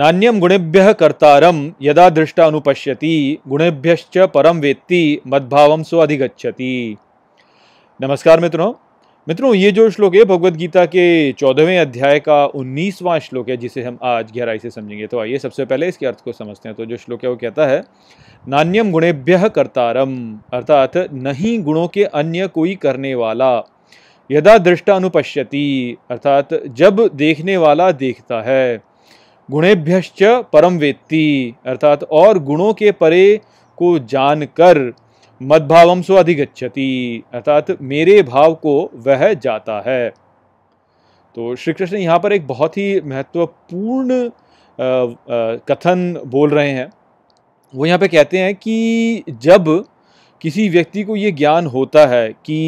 नान्यम गुणेभ्य कर्तारम यदा दृष्टा अनुपश्यति गुणेभ्य परम वेत्ति मद्भाव सो अधिगछति नमस्कार मित्रों मित्रों ये जो श्लोक है भगवत गीता के चौदहवें अध्याय का उन्नीसवां श्लोक है जिसे हम आज गहराई से समझेंगे तो आइए सबसे पहले इसके अर्थ को समझते हैं तो जो श्लोक है वो कहता है नान्यम गुणेभ्य कर्तारम अर्थात नहीं गुणों के अन्य कोई करने वाला यदा दृष्टा अनुपश्यति अर्थात जब देखने वाला देखता है गुणेभ्यश्च परम वेत्ति अर्थात और गुणों के परे को जानकर मद्भावम सो अधिगछति अर्थात मेरे भाव को वह जाता है तो श्री कृष्ण यहाँ पर एक बहुत ही महत्वपूर्ण कथन बोल रहे हैं वो यहाँ पे कहते हैं कि जब किसी व्यक्ति को ये ज्ञान होता है कि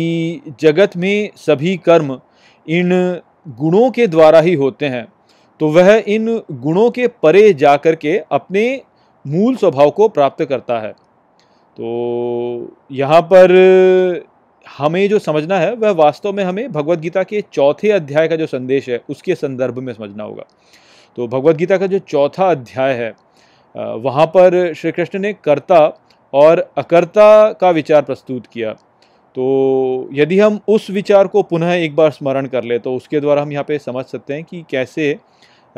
जगत में सभी कर्म इन गुणों के द्वारा ही होते हैं तो वह इन गुणों के परे जा कर के अपने मूल स्वभाव को प्राप्त करता है तो यहाँ पर हमें जो समझना है वह वास्तव में हमें भगवत गीता के चौथे अध्याय का जो संदेश है उसके संदर्भ में समझना होगा तो भगवत गीता का जो चौथा अध्याय है वहाँ पर श्री कृष्ण ने कर्ता और अकर्ता का विचार प्रस्तुत किया तो यदि हम उस विचार को पुनः एक बार स्मरण कर ले तो उसके द्वारा हम यहाँ पे समझ सकते हैं कि कैसे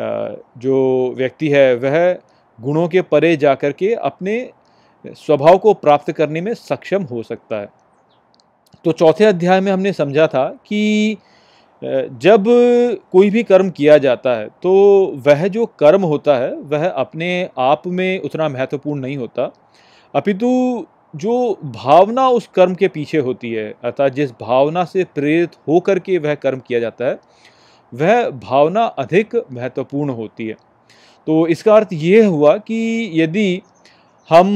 जो व्यक्ति है वह गुणों के परे जा कर के अपने स्वभाव को प्राप्त करने में सक्षम हो सकता है तो चौथे अध्याय में हमने समझा था कि जब कोई भी कर्म किया जाता है तो वह जो कर्म होता है वह अपने आप में उतना महत्वपूर्ण नहीं होता अपितु जो भावना उस कर्म के पीछे होती है अर्थात जिस भावना से प्रेरित होकर के वह कर्म किया जाता है वह भावना अधिक महत्वपूर्ण होती है तो इसका अर्थ ये हुआ कि यदि हम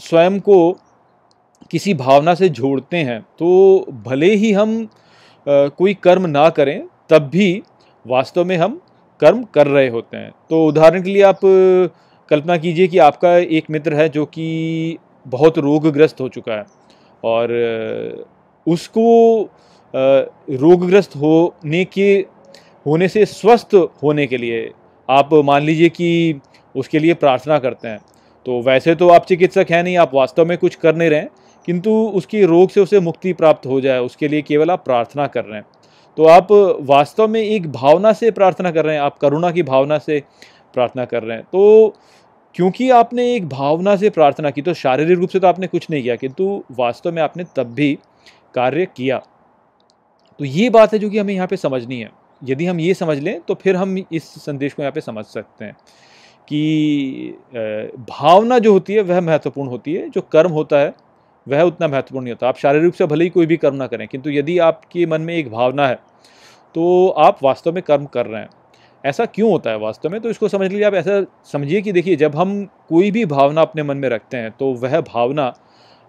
स्वयं को किसी भावना से जोड़ते हैं तो भले ही हम कोई कर्म ना करें तब भी वास्तव में हम कर्म कर रहे होते हैं तो उदाहरण के लिए आप कल्पना कीजिए कि आपका एक मित्र है जो कि बहुत रोगग्रस्त हो चुका है और उसको रोगग्रस्त होने के होने से स्वस्थ होने के लिए आप मान लीजिए कि उसके लिए प्रार्थना करते हैं तो वैसे तो आप चिकित्सक हैं नहीं आप वास्तव में कुछ कर नहीं रहे किंतु उसकी रोग से उसे मुक्ति प्राप्त हो जाए उसके लिए केवल आप प्रार्थना कर रहे हैं तो आप वास्तव में एक भावना से प्रार्थना कर रहे हैं आप करुणा की भावना से प्रार्थना कर रहे हैं तो क्योंकि आपने एक भावना से प्रार्थना की तो शारीरिक रूप से तो आपने कुछ नहीं किया किंतु वास्तव में आपने तब भी कार्य किया तो ये बात है जो कि हमें यहाँ पे समझनी है यदि हम ये समझ लें तो फिर हम इस संदेश को यहाँ पे समझ सकते हैं कि भावना जो होती है वह महत्वपूर्ण होती है जो कर्म होता है वह उतना महत्वपूर्ण नहीं होता आप शारीरिक रूप से भले ही कोई भी कर्म ना करें किंतु यदि आपके मन में एक भावना है तो आप वास्तव में कर्म कर रहे हैं ऐसा क्यों होता है वास्तव में तो इसको समझ लीजिए आप ऐसा समझिए कि देखिए जब हम कोई भी भावना अपने मन में रखते हैं तो वह भावना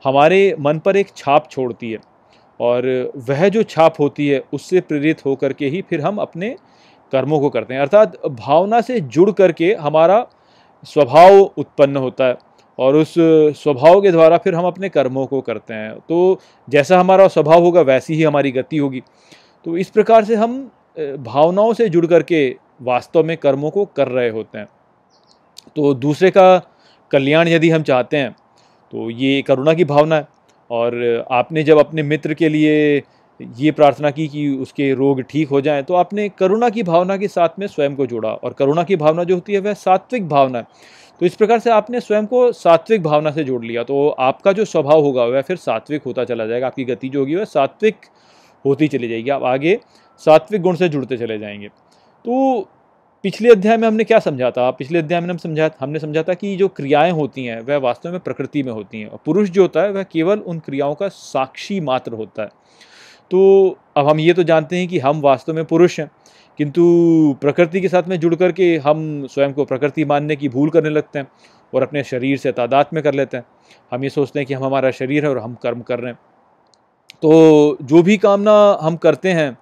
हमारे मन पर एक छाप छोड़ती है और वह जो छाप होती है उससे प्रेरित होकर के ही फिर हम अपने कर्मों को करते हैं अर्थात भावना से जुड़ करके हमारा स्वभाव उत्पन्न होता है और उस स्वभाव के द्वारा फिर हम अपने कर्मों को करते हैं तो जैसा हमारा स्वभाव होगा वैसी ही हमारी गति होगी तो इस प्रकार से हम भावनाओं से जुड़ करके वास्तव में कर्मों को कर रहे होते हैं तो दूसरे का कल्याण यदि हम चाहते हैं तो ये करुणा की भावना है और आपने जब अपने मित्र के लिए ये प्रार्थना की कि उसके रोग ठीक हो जाएं तो आपने करुणा की भावना के साथ में स्वयं को जोड़ा और करुणा की भावना जो होती है वह सात्विक भावना है तो इस प्रकार से आपने स्वयं को सात्विक भावना से जोड़ लिया तो आपका जो स्वभाव होगा वह फिर सात्विक होता चला जाएगा आपकी गति जो होगी वह सात्विक होती चली जाएगी आप आगे सात्विक गुण से जुड़ते चले जाएंगे तो पिछले अध्याय में हमने क्या समझा था पिछले अध्याय में हम समझा हमने समझा था कि जो क्रियाएं होती हैं वह वास्तव में प्रकृति में होती हैं और पुरुष जो होता है वह केवल उन क्रियाओं का साक्षी मात्र होता है तो अब हम ये तो जानते हैं कि हम वास्तव में पुरुष हैं किंतु प्रकृति के साथ में जुड़ करके हम स्वयं को प्रकृति मानने की भूल करने लगते हैं और अपने शरीर से तादाद में कर लेते हैं हम ये सोचते हैं कि हम हमारा शरीर है और हम कर्म कर रहे हैं तो जो भी कामना हम करते हैं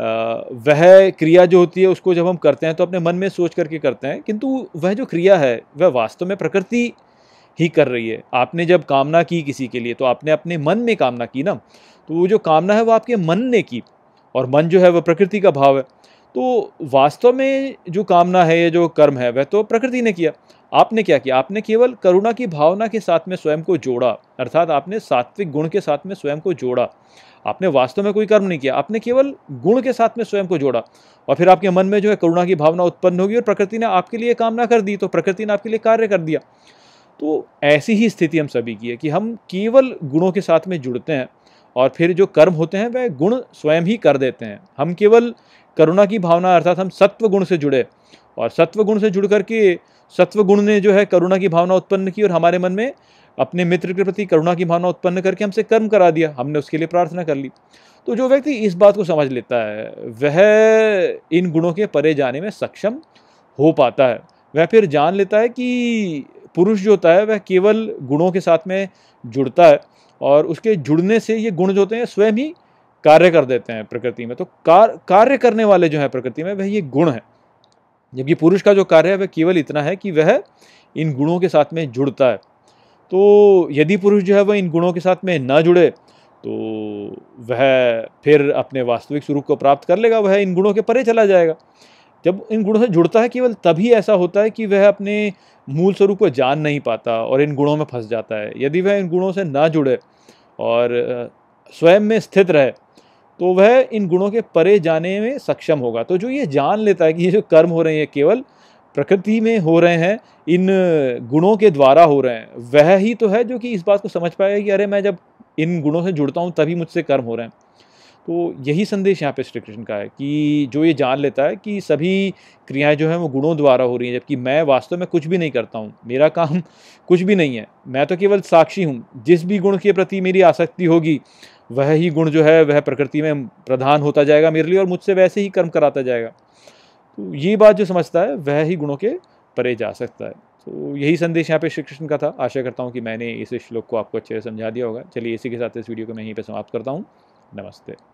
वह क्रिया जो होती है उसको जब हम करते हैं तो अपने मन में सोच करके करते हैं किंतु वह जो क्रिया है वह वास्तव में प्रकृति ही कर रही है आपने जब कामना की किसी के लिए तो आपने अपने मन में कामना की ना तो वो जो कामना है वो आपके मन ने की और मन जो है वह प्रकृति का भाव है तो वास्तव में जो कामना है ये जो कर्म है वह तो प्रकृति ने किया आपने क्या किया आपने केवल करुणा की भावना के साथ में स्वयं को जोड़ा अर्थात आपने सात्विक गुण के साथ में स्वयं को जोड़ा आपने वास्तव में कोई कर्म नहीं किया आपने केवल गुण के साथ में स्वयं को जोड़ा और फिर आपके मन में जो है करुणा की भावना उत्पन्न होगी और प्रकृति ने आपके लिए कामना कर दी तो प्रकृति ने आपके लिए कार्य कर दिया तो ऐसी ही स्थिति हम सभी की है कि हम केवल गुणों के साथ में जुड़ते हैं और फिर जो कर्म होते हैं वह गुण स्वयं ही कर देते हैं हम केवल करुणा की भावना अर्थात हम सत्व गुण से जुड़े और सत्व गुण से जुड़ करके सत्व गुण ने जो है करुणा की भावना उत्पन्न की और हमारे मन में अपने मित्र के प्रति करुणा की भावना उत्पन्न करके हमसे कर्म करा दिया हमने उसके लिए प्रार्थना कर ली तो जो व्यक्ति इस बात को समझ लेता है वह इन गुणों के परे जाने में सक्षम हो पाता है वह फिर जान लेता है कि पुरुष जो होता है वह केवल गुणों के साथ में जुड़ता है और उसके जुड़ने से ये गुण जो होते हैं स्वयं ही कार्य कर देते हैं प्रकृति में तो कार कार्य करने वाले जो हैं प्रकृति में वह ये गुण है जबकि पुरुष का जो कार्य है वह केवल इतना है कि वह इन गुणों के साथ में जुड़ता है तो यदि पुरुष जो है वह इन गुणों के साथ में ना जुड़े तो वह फिर अपने वास्तविक स्वरूप को प्राप्त कर लेगा वह इन गुणों के परे चला जाएगा जब इन गुणों से जुड़ता है केवल तभी ऐसा होता है कि वह अपने मूल स्वरूप को जान नहीं पाता और इन गुणों में फंस जाता है यदि वह इन गुणों से ना जुड़े और स्वयं में स्थित रहे तो वह इन गुणों के परे जाने में सक्षम होगा तो जो ये जान लेता है कि ये जो कर्म हो रहे हैं ये केवल प्रकृति में हो रहे हैं इन गुणों के द्वारा हो रहे हैं वह ही तो है जो कि इस बात को समझ पाएगा कि अरे मैं जब इन गुणों से जुड़ता हूँ तभी मुझसे कर्म हो रहे हैं तो यही संदेश यहाँ पे श्री कृष्ण का है कि जो ये जान लेता है कि सभी क्रियाएं जो हैं वो गुणों द्वारा हो रही हैं जबकि मैं वास्तव में कुछ भी नहीं करता हूँ मेरा काम कुछ भी नहीं है मैं तो केवल साक्षी हूँ जिस भी गुण के प्रति मेरी आसक्ति होगी वह ही गुण जो है वह प्रकृति में प्रधान होता जाएगा मेरे लिए और मुझसे वैसे ही कर्म कराता जाएगा तो ये बात जो समझता है वह ही गुणों के परे जा सकता है तो यही संदेश यहाँ पे श्री कृष्ण का था आशा करता हूँ कि मैंने इस श्लोक को आपको अच्छे से समझा दिया होगा चलिए इसी के साथ इस वीडियो को मैं यहीं पर समाप्त करता हूँ नमस्ते